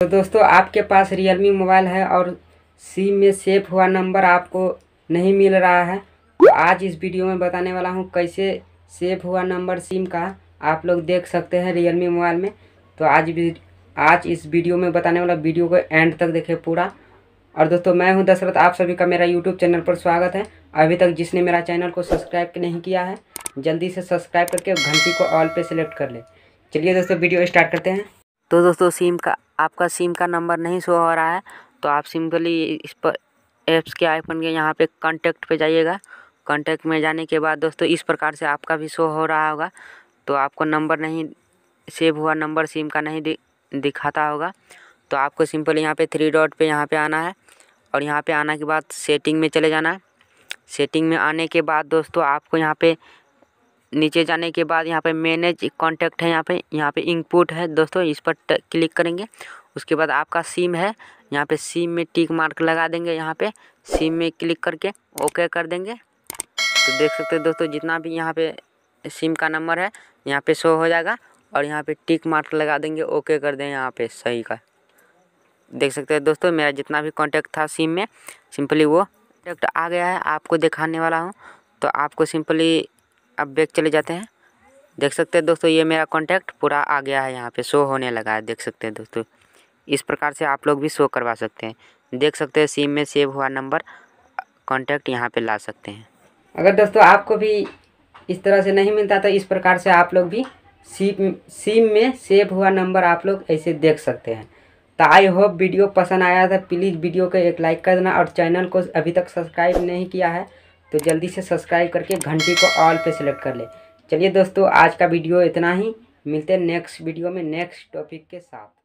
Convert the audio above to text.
तो दोस्तों आपके पास रियलमी मोबाइल है और सिम में सेफ हुआ नंबर आपको नहीं मिल रहा है तो आज इस वीडियो में बताने वाला हूँ कैसे सेफ हुआ नंबर सिम का आप लोग देख सकते हैं रियलमी मोबाइल में तो आज आज इस वीडियो में बताने वाला वीडियो को एंड तक देखें पूरा और दोस्तों मैं हूं दशरथ आप सभी का मेरा यूट्यूब चैनल पर स्वागत है अभी तक जिसने मेरा चैनल को सब्सक्राइब नहीं किया है जल्दी से सब्सक्राइब करके घंटी को ऑल पे सेलेक्ट कर ले चलिए दोस्तों वीडियो स्टार्ट करते हैं तो दोस्तों सिम का आपका सिम का नंबर नहीं शो हो रहा है तो आप सिंपली इस पर ऐप्स के आइकन के यहाँ पे कॉन्टेक्ट पे जाइएगा कॉन्टेक्ट में जाने के बाद दोस्तों इस प्रकार से आपका भी शो हो रहा होगा तो आपको नंबर नहीं सेव हुआ नंबर सिम का नहीं दिखाता होगा तो आपको सिंपल यहाँ पे थ्री डॉट पे यहाँ पे आना है और यहाँ पे आने के बाद सेटिंग में चले जाना है सेटिंग में आने के बाद दोस्तों आपको यहाँ पे नीचे जाने के बाद यहाँ पे मैनेज कॉन्टैक्ट है यहाँ पे यहाँ पे इनपुट है दोस्तों इस पर क्लिक करेंगे उसके बाद आपका सिम है यहाँ पे सिम में टिक मार्क लगा देंगे यहाँ पे सिम में क्लिक करके ओके कर देंगे तो देख सकते हैं दोस्तों जितना भी यहाँ पे सिम का नंबर है यहाँ पे शो हो जाएगा और यहाँ पे टिक मार्क लगा देंगे ओके कर दें यहाँ पे सही का देख सकते हैं दोस्तों मेरा जितना भी कॉन्टैक्ट था सिम में सिंपली वो कॉन्टैक्ट आ गया है आपको दिखाने वाला हूँ तो आपको सिंपली अब बैग चले जाते हैं देख सकते हैं दोस्तों ये मेरा कॉन्टैक्ट पूरा आ गया है यहाँ पे शो होने लगा है देख सकते हैं दोस्तों इस प्रकार से आप लोग भी शो करवा सकते हैं देख सकते हैं सिम में सेव हुआ नंबर कॉन्टैक्ट यहाँ पे ला सकते हैं अगर दोस्तों आपको भी इस तरह से नहीं मिलता तो इस प्रकार से आप लोग भी सिम सिम में सेव हुआ नंबर आप लोग ऐसे देख सकते हैं तो आई होप वीडियो पसंद आया था प्लीज़ वीडियो को एक लाइक कर देना और चैनल को अभी तक सब्सक्राइब नहीं किया है तो जल्दी से सब्सक्राइब करके घंटी को ऑल पे सेलेक्ट कर ले चलिए दोस्तों आज का वीडियो इतना ही मिलते हैं नेक्स्ट वीडियो में नेक्स्ट टॉपिक के साथ